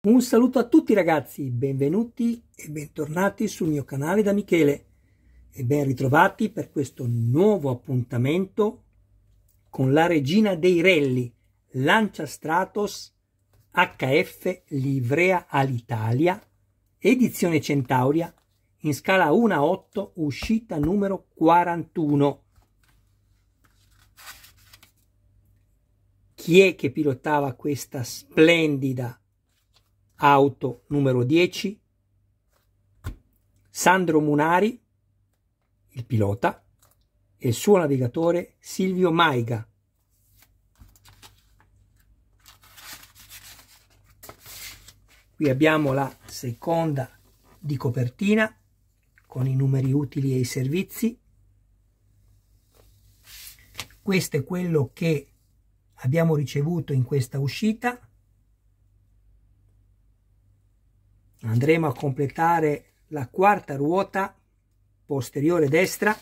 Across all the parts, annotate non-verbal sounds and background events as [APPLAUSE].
Un saluto a tutti ragazzi, benvenuti e bentornati sul mio canale da Michele e ben ritrovati per questo nuovo appuntamento con la regina dei rally Lancia Stratos HF Livrea Alitalia edizione Centauria in scala 1 a 8 uscita numero 41 chi è che pilotava questa splendida auto numero 10, Sandro Munari, il pilota, e il suo navigatore Silvio Maiga. Qui abbiamo la seconda di copertina con i numeri utili e i servizi. Questo è quello che abbiamo ricevuto in questa uscita. andremo a completare la quarta ruota posteriore destra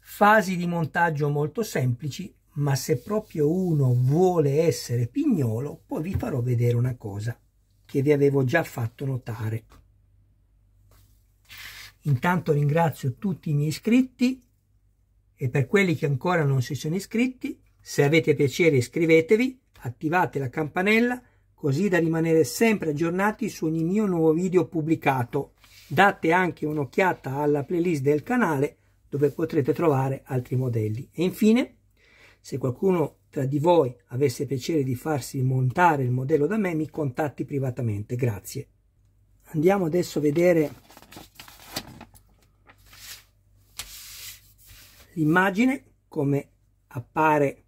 fasi di montaggio molto semplici ma se proprio uno vuole essere pignolo poi vi farò vedere una cosa che vi avevo già fatto notare intanto ringrazio tutti i miei iscritti e per quelli che ancora non si sono iscritti se avete piacere iscrivetevi attivate la campanella così da rimanere sempre aggiornati su ogni mio nuovo video pubblicato. Date anche un'occhiata alla playlist del canale dove potrete trovare altri modelli. E infine, se qualcuno tra di voi avesse piacere di farsi montare il modello da me, mi contatti privatamente. Grazie. Andiamo adesso a vedere l'immagine come appare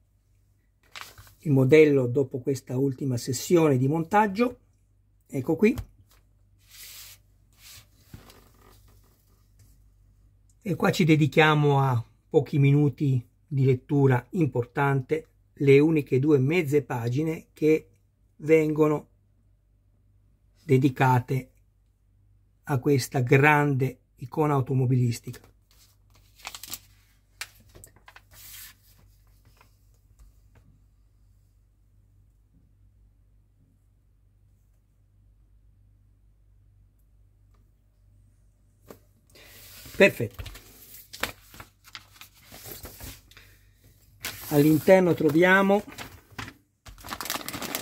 il modello dopo questa ultima sessione di montaggio ecco qui e qua ci dedichiamo a pochi minuti di lettura importante le uniche due mezze pagine che vengono dedicate a questa grande icona automobilistica perfetto all'interno troviamo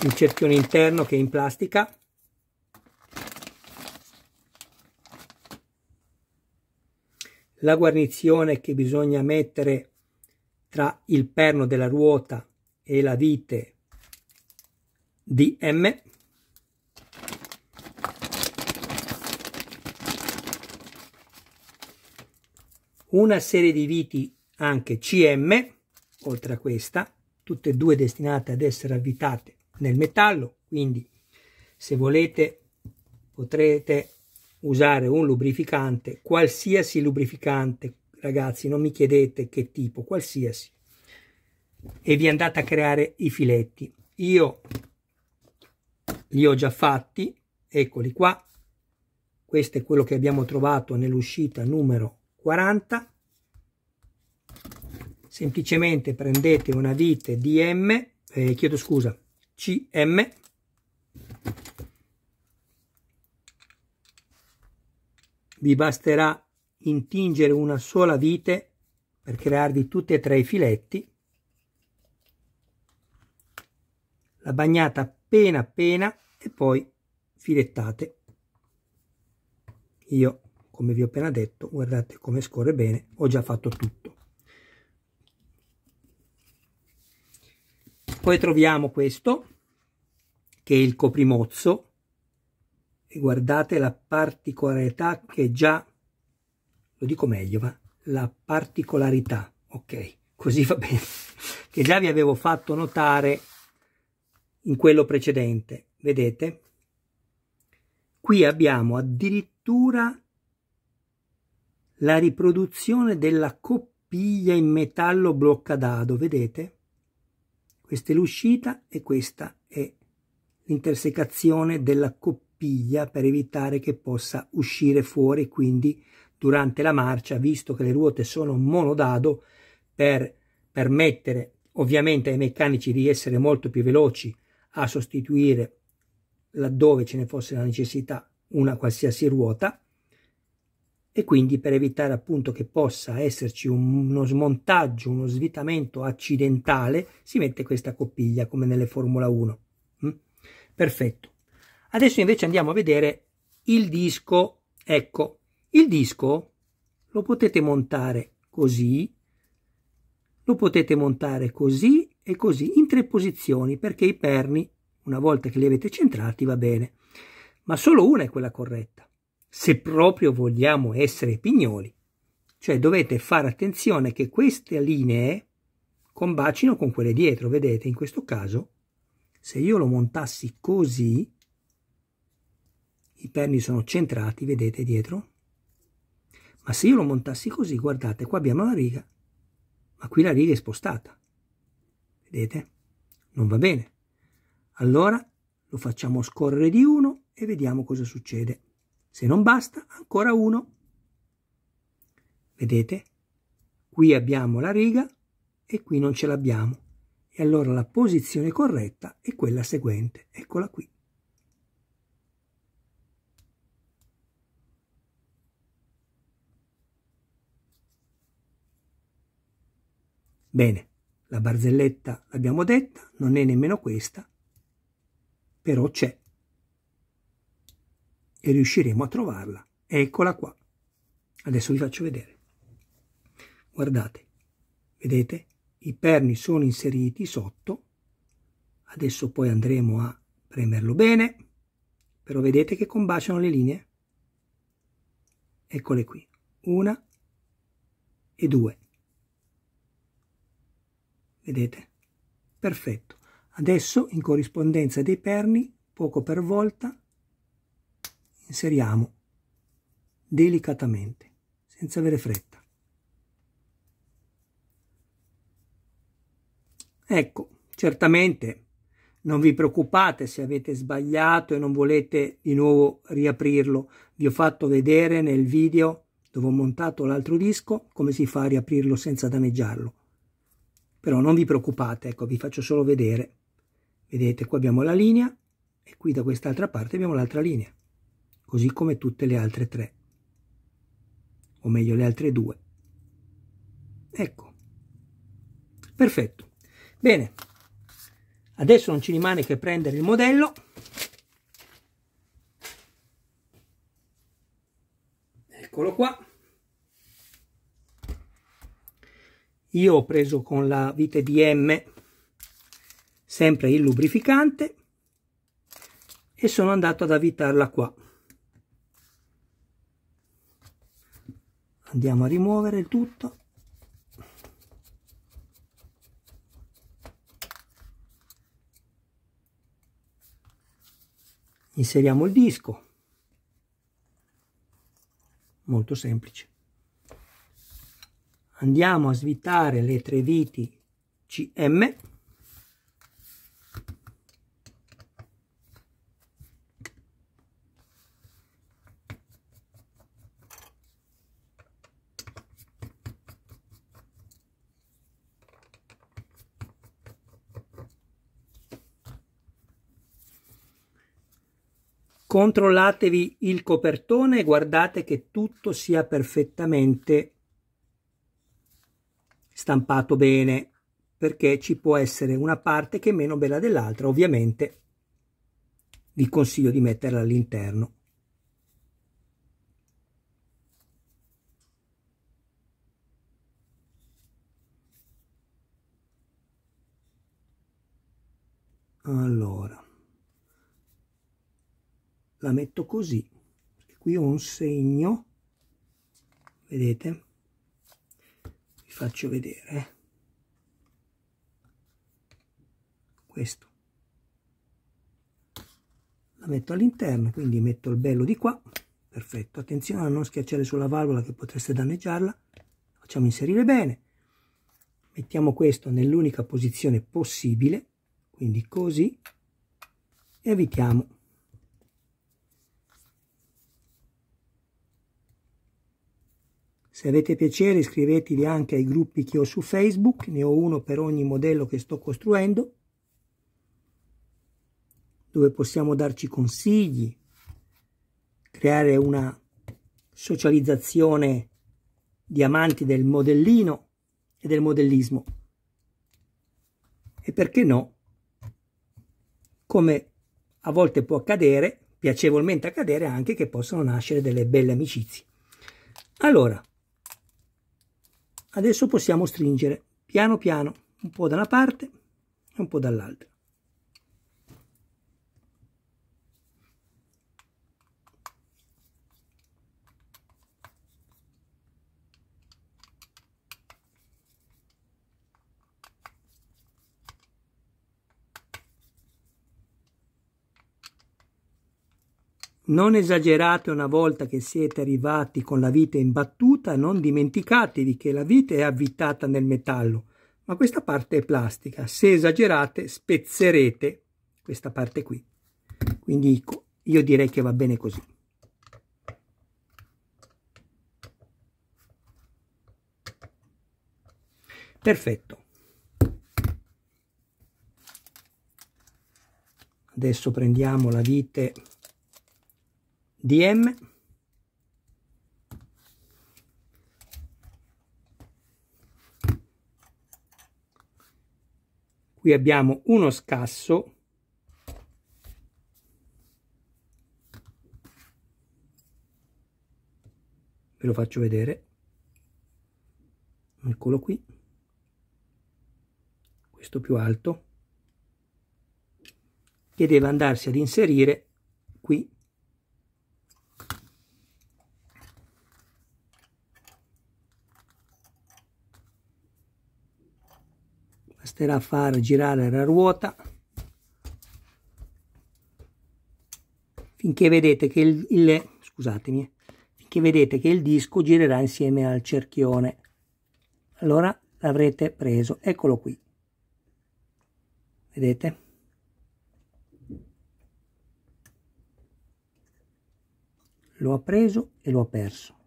il cerchione interno che è in plastica la guarnizione che bisogna mettere tra il perno della ruota e la vite DM una serie di viti anche CM, oltre a questa, tutte e due destinate ad essere avvitate nel metallo, quindi se volete potrete usare un lubrificante, qualsiasi lubrificante, ragazzi, non mi chiedete che tipo, qualsiasi, e vi andate a creare i filetti. Io li ho già fatti, eccoli qua, questo è quello che abbiamo trovato nell'uscita numero 40 semplicemente prendete una vite DM eh, chiedo scusa CM vi basterà intingere una sola vite per crearvi tutti e tre i filetti la bagnata appena appena e poi filettate io come vi ho appena detto guardate come scorre bene ho già fatto tutto poi troviamo questo che è il coprimozzo e guardate la particolarità che già lo dico meglio ma la particolarità ok così va bene [LAUGHS] che già vi avevo fatto notare in quello precedente vedete qui abbiamo addirittura la riproduzione della coppiglia in metallo bloccadado, vedete? Questa è l'uscita e questa è l'intersecazione della coppiglia per evitare che possa uscire fuori, quindi durante la marcia, visto che le ruote sono monodado, per permettere ovviamente ai meccanici di essere molto più veloci a sostituire laddove ce ne fosse la necessità una qualsiasi ruota e quindi per evitare appunto che possa esserci uno smontaggio, uno svitamento accidentale, si mette questa coppiglia come nelle Formula 1. Mm? Perfetto. Adesso invece andiamo a vedere il disco. Ecco, il disco lo potete montare così, lo potete montare così e così in tre posizioni perché i perni, una volta che li avete centrati, va bene, ma solo una è quella corretta se proprio vogliamo essere pignoli. Cioè dovete fare attenzione che queste linee combacino con quelle dietro. Vedete, in questo caso, se io lo montassi così, i perni sono centrati, vedete dietro? Ma se io lo montassi così, guardate, qua abbiamo la riga, ma qui la riga è spostata. Vedete? Non va bene. Allora lo facciamo scorrere di uno e vediamo cosa succede. Se non basta, ancora uno. Vedete? Qui abbiamo la riga e qui non ce l'abbiamo. E allora la posizione corretta è quella seguente. Eccola qui. Bene, la barzelletta l'abbiamo detta, non è nemmeno questa, però c'è e riusciremo a trovarla. Eccola qua. Adesso vi faccio vedere. Guardate, vedete? I perni sono inseriti sotto. Adesso poi andremo a premerlo bene, però vedete che combaciano le linee. Eccole qui, una e due. Vedete? Perfetto. Adesso in corrispondenza dei perni, poco per volta, inseriamo delicatamente, senza avere fretta. Ecco, certamente non vi preoccupate se avete sbagliato e non volete di nuovo riaprirlo. Vi ho fatto vedere nel video dove ho montato l'altro disco come si fa a riaprirlo senza danneggiarlo. Però non vi preoccupate, ecco, vi faccio solo vedere. Vedete, qua abbiamo la linea e qui da quest'altra parte abbiamo l'altra linea così come tutte le altre tre, o meglio le altre due. Ecco, perfetto. Bene, adesso non ci rimane che prendere il modello. Eccolo qua. Io ho preso con la vite di M sempre il lubrificante e sono andato ad avvitarla qua. andiamo a rimuovere il tutto inseriamo il disco molto semplice andiamo a svitare le tre viti cm controllatevi il copertone e guardate che tutto sia perfettamente stampato bene perché ci può essere una parte che è meno bella dell'altra ovviamente vi consiglio di metterla all'interno allora la metto così qui ho un segno vedete vi faccio vedere eh. questo la metto all'interno quindi metto il bello di qua perfetto attenzione a non schiacciare sulla valvola che potreste danneggiarla facciamo inserire bene mettiamo questo nell'unica posizione possibile quindi così e evitiamo Se avete piacere iscrivetevi anche ai gruppi che ho su Facebook, ne ho uno per ogni modello che sto costruendo, dove possiamo darci consigli, creare una socializzazione di amanti del modellino e del modellismo. E perché no, come a volte può accadere, piacevolmente accadere anche che possano nascere delle belle amicizie. Allora, Adesso possiamo stringere piano piano, un po' da una parte e un po' dall'altra. Non esagerate una volta che siete arrivati con la vite imbattuta, non dimenticatevi che la vite è avvitata nel metallo, ma questa parte è plastica. Se esagerate spezzerete questa parte qui. Quindi io direi che va bene così. Perfetto. Adesso prendiamo la vite DM qui abbiamo uno scasso ve lo faccio vedere eccolo qui questo più alto che deve andarsi ad inserire qui basterà far girare la ruota finché vedete che il, il scusatemi finché vedete che il disco girerà insieme al cerchione allora l'avrete preso eccolo qui vedete lo ha preso e lo ha perso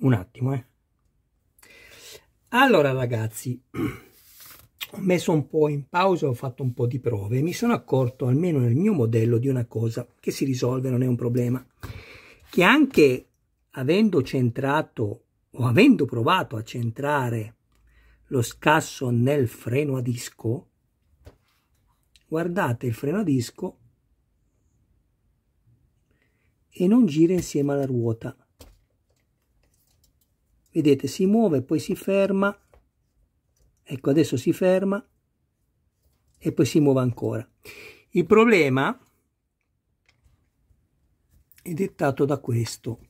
un attimo eh. allora ragazzi [CLEARS THROAT] ho messo un po' in pausa ho fatto un po' di prove e mi sono accorto almeno nel mio modello di una cosa che si risolve non è un problema che anche avendo centrato o avendo provato a centrare lo scasso nel freno a disco guardate il freno a disco e non gira insieme alla ruota vedete si muove poi si ferma ecco adesso si ferma e poi si muove ancora il problema è dettato da questo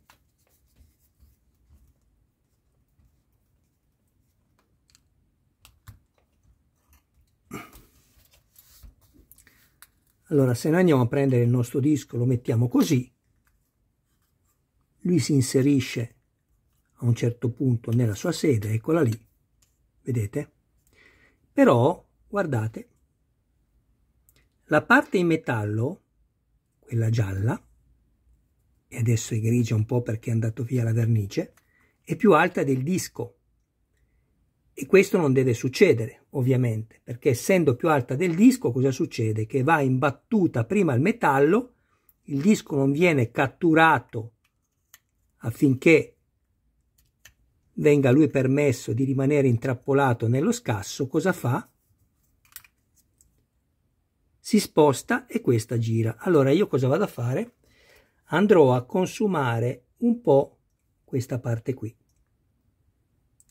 Allora, se noi andiamo a prendere il nostro disco, lo mettiamo così, lui si inserisce a un certo punto nella sua sede, eccola lì, vedete? Però, guardate, la parte in metallo, quella gialla, e adesso è grigia un po' perché è andato via la vernice, è più alta del disco. E questo non deve succedere, ovviamente, perché essendo più alta del disco, cosa succede? Che va imbattuta prima il metallo, il disco non viene catturato affinché venga lui permesso di rimanere intrappolato nello scasso, cosa fa? Si sposta e questa gira. Allora io cosa vado a fare? Andrò a consumare un po' questa parte qui.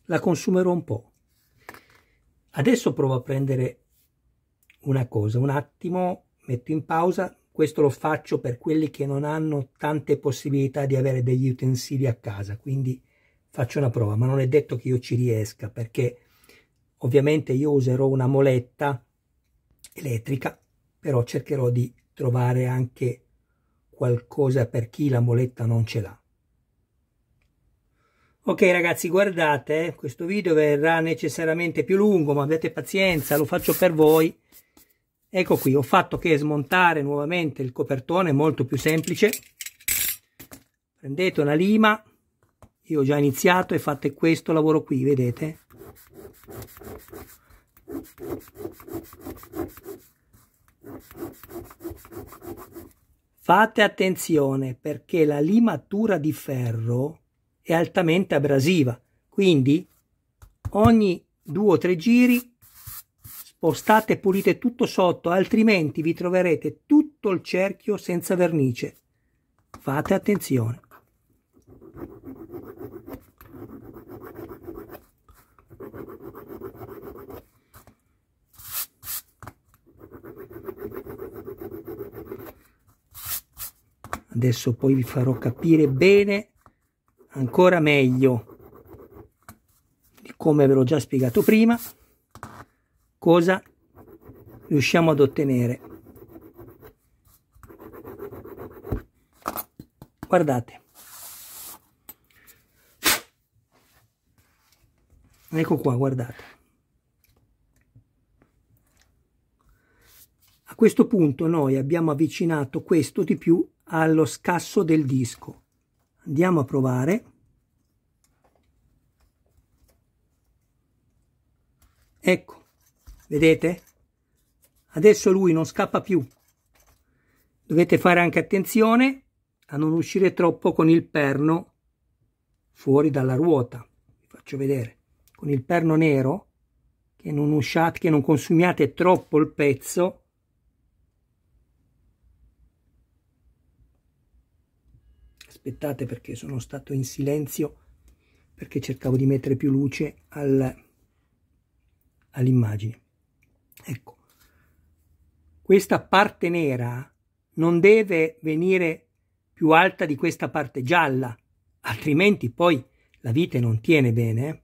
La consumerò un po'. Adesso provo a prendere una cosa, un attimo, metto in pausa, questo lo faccio per quelli che non hanno tante possibilità di avere degli utensili a casa, quindi faccio una prova, ma non è detto che io ci riesca perché ovviamente io userò una moletta elettrica, però cercherò di trovare anche qualcosa per chi la moletta non ce l'ha. Ok ragazzi guardate, eh, questo video verrà necessariamente più lungo, ma abbiate pazienza, lo faccio per voi. Ecco qui, ho fatto che smontare nuovamente il copertone, molto più semplice. Prendete una lima, io ho già iniziato e fate questo lavoro qui, vedete? Fate attenzione perché la limatura di ferro è altamente abrasiva, quindi ogni due o tre giri spostate e pulite tutto sotto, altrimenti vi troverete tutto il cerchio senza vernice. Fate attenzione. adesso poi vi farò capire bene ancora meglio di come ve l'ho già spiegato prima cosa riusciamo ad ottenere guardate ecco qua guardate a questo punto noi abbiamo avvicinato questo di più allo scasso del disco. Andiamo a provare. Ecco, vedete? Adesso lui non scappa più. Dovete fare anche attenzione a non uscire troppo con il perno fuori dalla ruota. Vi faccio vedere. Con il perno nero, che non usciate, che non consumiate troppo il pezzo aspettate perché sono stato in silenzio perché cercavo di mettere più luce al, all'immagine ecco questa parte nera non deve venire più alta di questa parte gialla altrimenti poi la vite non tiene bene eh?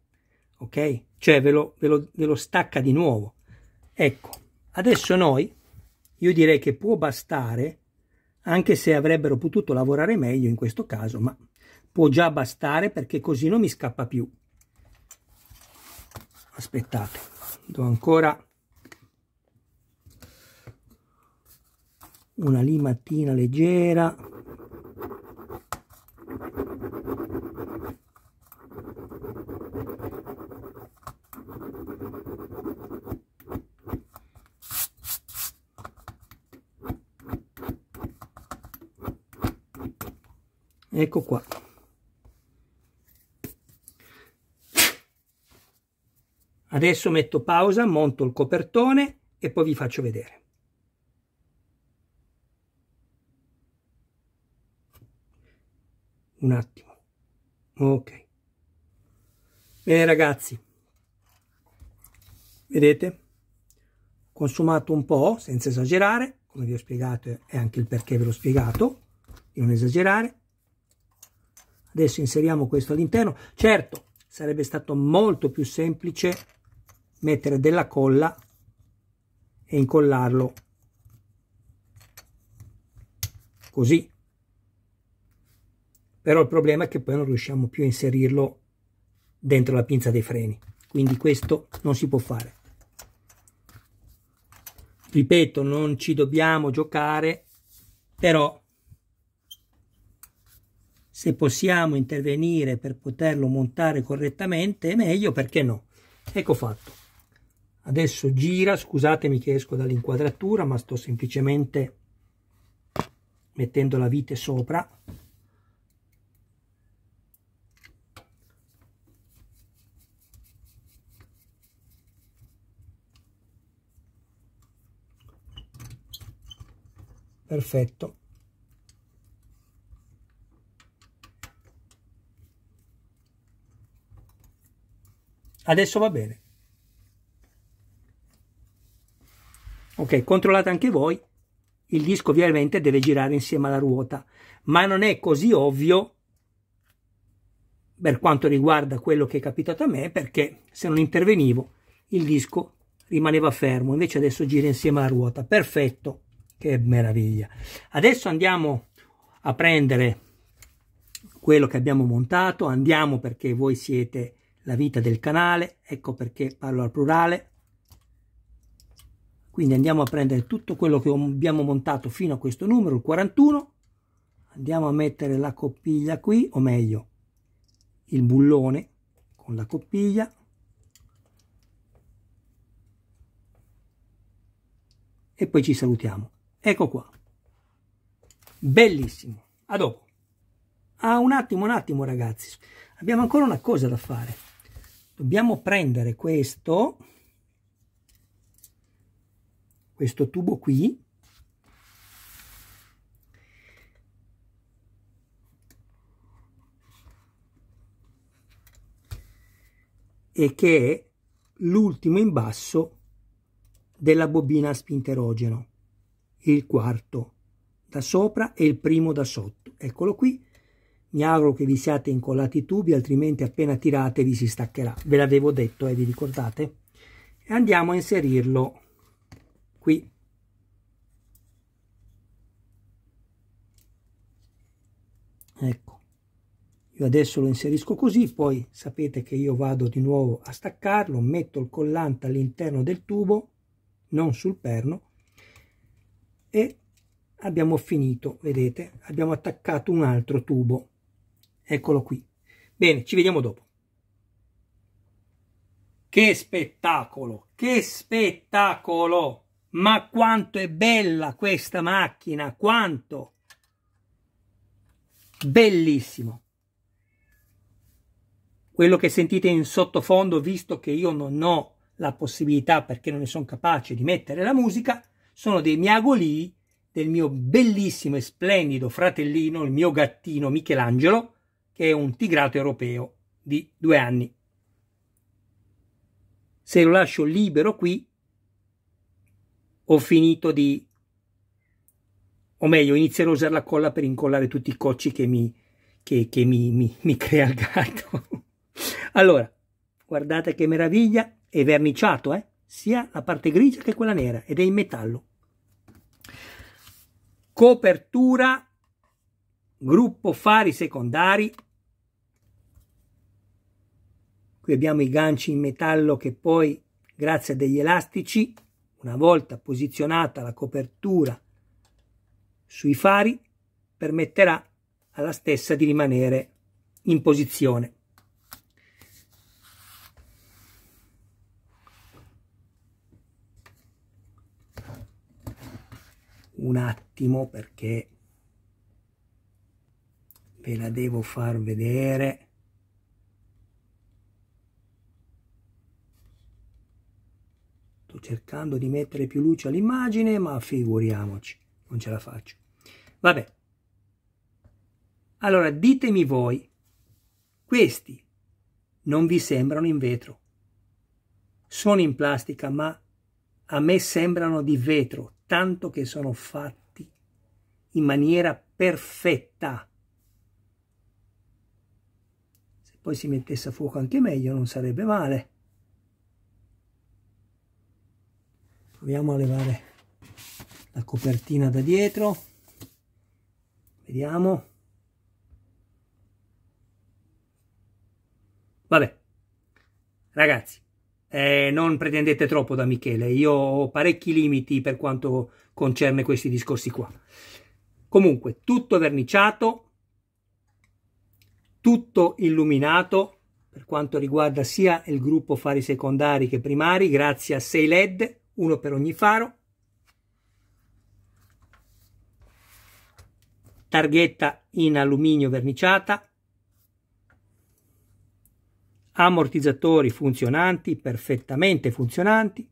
ok cioè ve lo, ve, lo, ve lo stacca di nuovo ecco adesso noi io direi che può bastare anche se avrebbero potuto lavorare meglio in questo caso, ma può già bastare perché così non mi scappa più. Aspettate, do ancora una limatina leggera ecco qua adesso metto pausa monto il copertone e poi vi faccio vedere un attimo ok bene ragazzi vedete consumato un po senza esagerare come vi ho spiegato e anche il perché ve l'ho spiegato di non esagerare Adesso inseriamo questo all'interno. Certo, sarebbe stato molto più semplice mettere della colla e incollarlo così. Però il problema è che poi non riusciamo più a inserirlo dentro la pinza dei freni. Quindi questo non si può fare. Ripeto, non ci dobbiamo giocare, però se possiamo intervenire per poterlo montare correttamente è meglio, perché no? Ecco fatto. Adesso gira, scusatemi che esco dall'inquadratura, ma sto semplicemente mettendo la vite sopra. Perfetto. Adesso va bene. Ok, controllate anche voi. Il disco ovviamente deve girare insieme alla ruota, ma non è così ovvio per quanto riguarda quello che è capitato a me, perché se non intervenivo il disco rimaneva fermo, invece adesso gira insieme alla ruota. Perfetto, che meraviglia. Adesso andiamo a prendere quello che abbiamo montato, andiamo perché voi siete la vita del canale, ecco perché parlo al plurale. Quindi andiamo a prendere tutto quello che abbiamo montato fino a questo numero, il 41, andiamo a mettere la coppiglia qui, o meglio, il bullone con la coppiglia, e poi ci salutiamo. Ecco qua. Bellissimo. A dopo. Ah, un attimo, un attimo ragazzi. Abbiamo ancora una cosa da fare dobbiamo prendere questo questo tubo qui e che è l'ultimo in basso della bobina a spinterogeno, il quarto da sopra e il primo da sotto. Eccolo qui, mi auguro che vi siate incollati i tubi, altrimenti appena tirate vi si staccherà. Ve l'avevo detto, e eh, vi ricordate? E andiamo a inserirlo qui. Ecco, io adesso lo inserisco così, poi sapete che io vado di nuovo a staccarlo, metto il collante all'interno del tubo, non sul perno, e abbiamo finito, vedete? Abbiamo attaccato un altro tubo Eccolo qui. Bene, ci vediamo dopo. Che spettacolo, che spettacolo! Ma quanto è bella questa macchina, quanto! Bellissimo! Quello che sentite in sottofondo, visto che io non ho la possibilità, perché non ne sono capace, di mettere la musica, sono dei miagoli del mio bellissimo e splendido fratellino, il mio gattino Michelangelo, che è un tigrato europeo di due anni. Se lo lascio libero qui, ho finito di... o meglio, inizierò a usare la colla per incollare tutti i cocci che mi, che, che mi, mi, mi crea il gatto. [LAUGHS] allora, guardate che meraviglia, è verniciato, eh? sia la parte grigia che quella nera ed è in metallo. Copertura gruppo fari secondari. Qui abbiamo i ganci in metallo che poi, grazie a degli elastici, una volta posizionata la copertura sui fari, permetterà alla stessa di rimanere in posizione. Un attimo perché ve la devo far vedere sto cercando di mettere più luce all'immagine ma figuriamoci non ce la faccio vabbè allora ditemi voi questi non vi sembrano in vetro sono in plastica ma a me sembrano di vetro tanto che sono fatti in maniera perfetta poi si mettesse a fuoco anche meglio non sarebbe male proviamo a levare la copertina da dietro vediamo vabbè ragazzi eh, non pretendete troppo da Michele io ho parecchi limiti per quanto concerne questi discorsi qua comunque tutto verniciato tutto illuminato per quanto riguarda sia il gruppo fari secondari che primari, grazie a 6 LED, uno per ogni faro. Targhetta in alluminio verniciata. Ammortizzatori funzionanti, perfettamente funzionanti.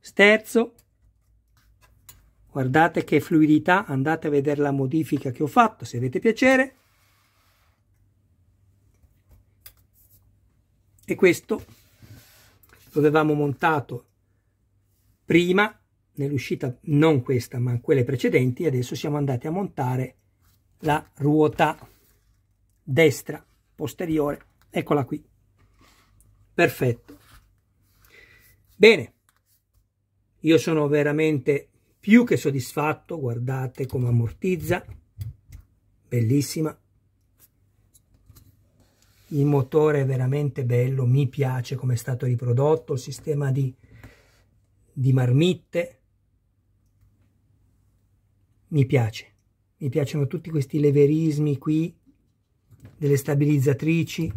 Sterzo. Guardate che fluidità, andate a vedere la modifica che ho fatto se avete piacere. e questo lo avevamo montato prima nell'uscita non questa ma quelle precedenti adesso siamo andati a montare la ruota destra posteriore eccola qui perfetto bene io sono veramente più che soddisfatto guardate come ammortizza bellissima il motore è veramente bello, mi piace come è stato riprodotto, il sistema di, di marmitte, mi piace. Mi piacciono tutti questi leverismi qui, delle stabilizzatrici,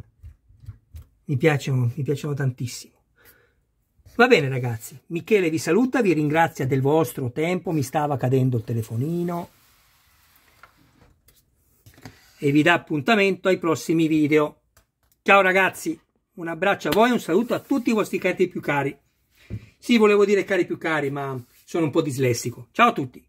mi piacciono, mi piacciono tantissimo. Va bene ragazzi, Michele vi saluta, vi ringrazia del vostro tempo, mi stava cadendo il telefonino e vi dà appuntamento ai prossimi video. Ciao ragazzi, un abbraccio a voi, un saluto a tutti i vostri cari più cari. Sì, volevo dire cari più cari, ma sono un po' dislessico. Ciao a tutti.